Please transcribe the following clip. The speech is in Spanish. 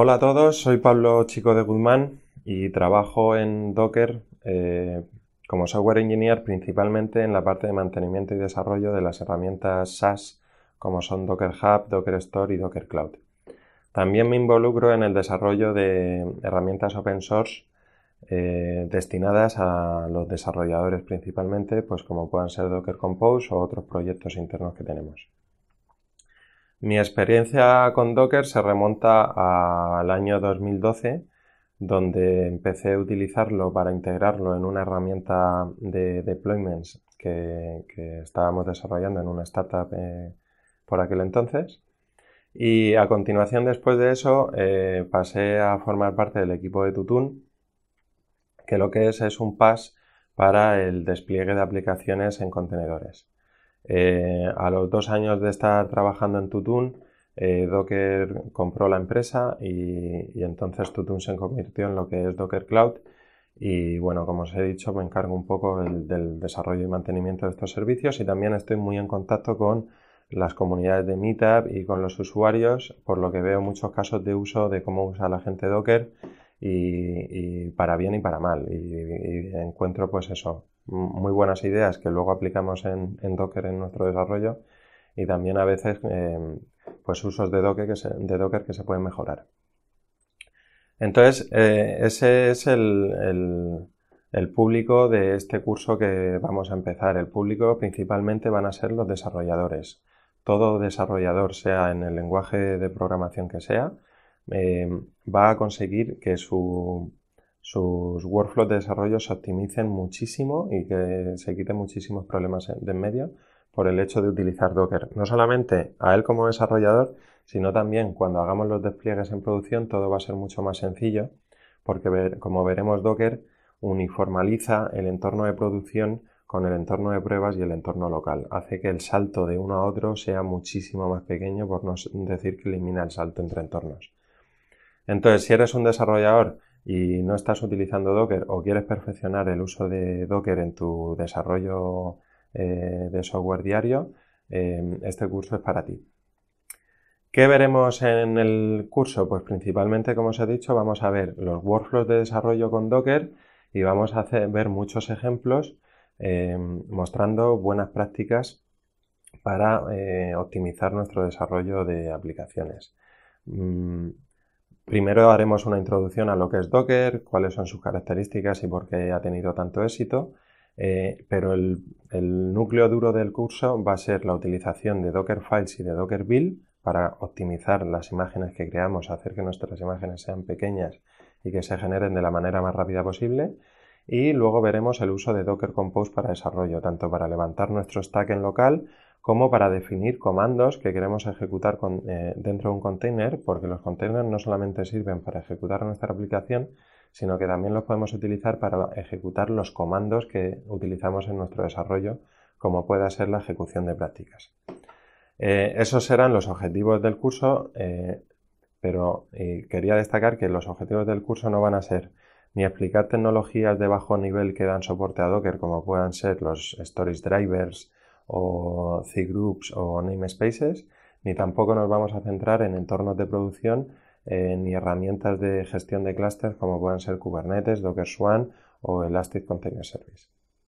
Hola a todos, soy Pablo Chico de Guzmán y trabajo en Docker eh, como software engineer principalmente en la parte de mantenimiento y desarrollo de las herramientas SaaS como son Docker Hub, Docker Store y Docker Cloud. También me involucro en el desarrollo de herramientas open source eh, destinadas a los desarrolladores principalmente, pues como puedan ser Docker Compose o otros proyectos internos que tenemos. Mi experiencia con Docker se remonta al año 2012, donde empecé a utilizarlo para integrarlo en una herramienta de deployments que, estábamos desarrollando en una startup eh, por aquel entonces. Y a continuación, después de eso, eh, pasé a formar parte del equipo de Tutun, que lo que es es un pass para el despliegue de aplicaciones en contenedores. Eh, a los dos años de estar trabajando en Tutun, eh, Docker compró la empresa y, entonces Tutun se convirtió en lo que es Docker Cloud. Y bueno, como os he dicho, me encargo un poco del desarrollo y mantenimiento de estos servicios y también estoy muy en contacto con las comunidades de Meetup y con los usuarios, por lo que veo muchos casos de uso de cómo usa la gente Docker y, para bien y para mal. y encuentro pues eso, muy buenas ideas que luego aplicamos en, Docker en nuestro desarrollo y también a veces em, pues usos de Docker, que se, de Docker que se pueden mejorar. Entonces, eh, ese es el, público de este curso que vamos a empezar. El público principalmente van a ser los desarrolladores. Todo desarrollador, sea en el lenguaje de programación que sea, em, va a conseguir que su sus workflows de desarrollo se optimicen muchísimo y que se quiten muchísimos problemas de en medio por el hecho de utilizar Docker. No solamente a él como desarrollador, sino también cuando hagamos los despliegues en producción todo va a ser mucho más sencillo porque como veremos Docker uniformaliza el entorno de producción con el entorno de pruebas y el entorno local. Hace que el salto de uno a otro sea muchísimo más pequeño, por no decir que elimina el salto entre entornos. Entonces, si eres un desarrollador y no estás utilizando Docker o quieres perfeccionar el uso de Docker en tu desarrollo eh, de software diario, eh, este curso es para ti. ¿Qué veremos en el curso? Pues principalmente, como os he dicho, vamos a ver los workflows de desarrollo con Docker y vamos a ver muchos ejemplos eh, mostrando buenas prácticas para optimizar nuestro desarrollo de aplicaciones. Mm, Primero haremos una introducción a lo que es Docker, cuáles son sus características y por qué ha tenido tanto éxito, eh, pero el, el, núcleo duro del curso va a ser la utilización de Docker Files y de Docker Build para optimizar las imágenes que creamos, hacer que nuestras imágenes sean pequeñas y que se generen de la manera más rápida posible. Y luego veremos el uso de Docker Compose para desarrollo, tanto para levantar nuestro stack en local como para definir comandos que queremos ejecutar eh, dentro de un container, porque los containers no solamente sirven para ejecutar nuestra aplicación, sino que también los podemos utilizar para ejecutar los comandos que utilizamos en nuestro desarrollo, como pueda ser la ejecución de prácticas. Eh, esos serán los objetivos del curso, eh, pero quería destacar que los objetivos del curso no van a ser ni explicar tecnologías de bajo nivel que dan soporte a Docker, como puedan ser los storage drivers, o C-Groups o namespaces, ni tampoco nos vamos a centrar en entornos de producción eh, ni herramientas de gestión de clusters como pueden ser Kubernetes, Docker Swan o Elastic Container Service.